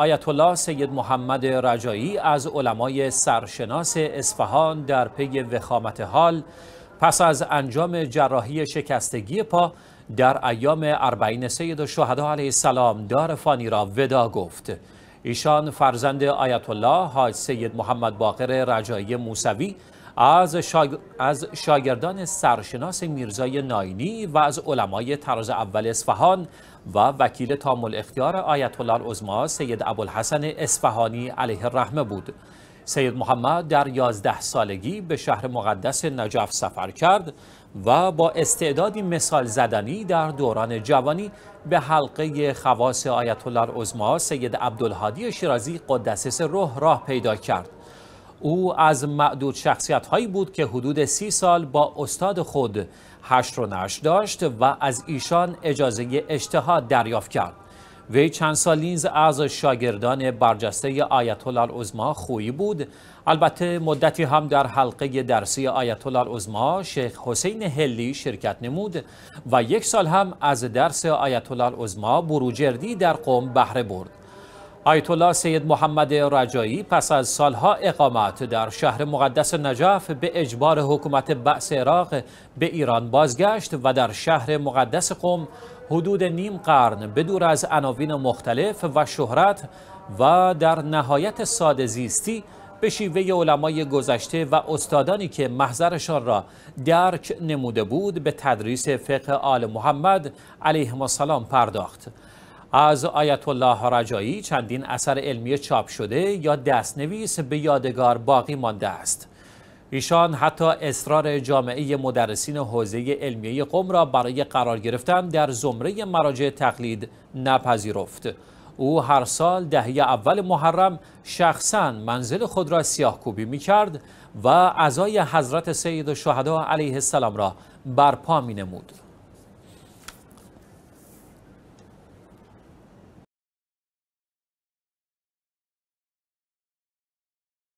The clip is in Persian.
آیت الله سید محمد رجایی از علمای سرشناس اصفهان در پی وخامت حال پس از انجام جراحی شکستگی پا در ایام اربعین سید شهدا علیه السلام دار فانی را ودا گفت ایشان فرزند آیت الله حاج سید محمد باقر رجایی موسوی از, از شاگردان سرشناس میرزای ناینی و از علمای طراز اول اصفهان و وکیل تامل اختیار آیت الله العظما سید ابوالحسن اصفهانی علیه الرحمه بود سید محمد در یازده سالگی به شهر مقدس نجف سفر کرد و با استعدادی مثال زدنی در دوران جوانی به حلقه خواص آیت الله العظما سید عبدالهادی شیرازی قدسس روح راه پیدا کرد او از معدود شخصیت هایی بود که حدود سی سال با استاد خود هشت رو نش داشت و از ایشان اجازه اجتهاد دریافت کرد. وی چند سال نیز از شاگردان برجسته آیت الله خویی بود البته مدتی هم در حلقه درسی آیت الله شیخ حسین هلی شرکت نمود و یک سال هم از درس آیت الله العظما بروجردی در قوم بهره برد آیت الله سید محمد رجایی پس از سالها اقامت در شهر مقدس نجف به اجبار حکومت بعث عراق به ایران بازگشت و در شهر مقدس قم حدود نیم قرن بدور از عناوین مختلف و شهرت و در نهایت ساده زیستی به شیوه علمای گذشته و استادانی که محضرشان را درک نموده بود به تدریس فقه آل محمد علیه السلام پرداخت از آیت الله رجایی چندین اثر علمی چاپ شده یا دستنویس به یادگار باقی مانده است ایشان حتی اصرار جامعه مدرسین حوزه علمیه قم را برای قرار گرفتن در زمره مراجع تقلید نپذیرفت او هر سال دهی اول محرم شخصا منزل خود را سیاه کوبی می کرد و ازای حضرت سید و علیه السلام را برپا می نمود.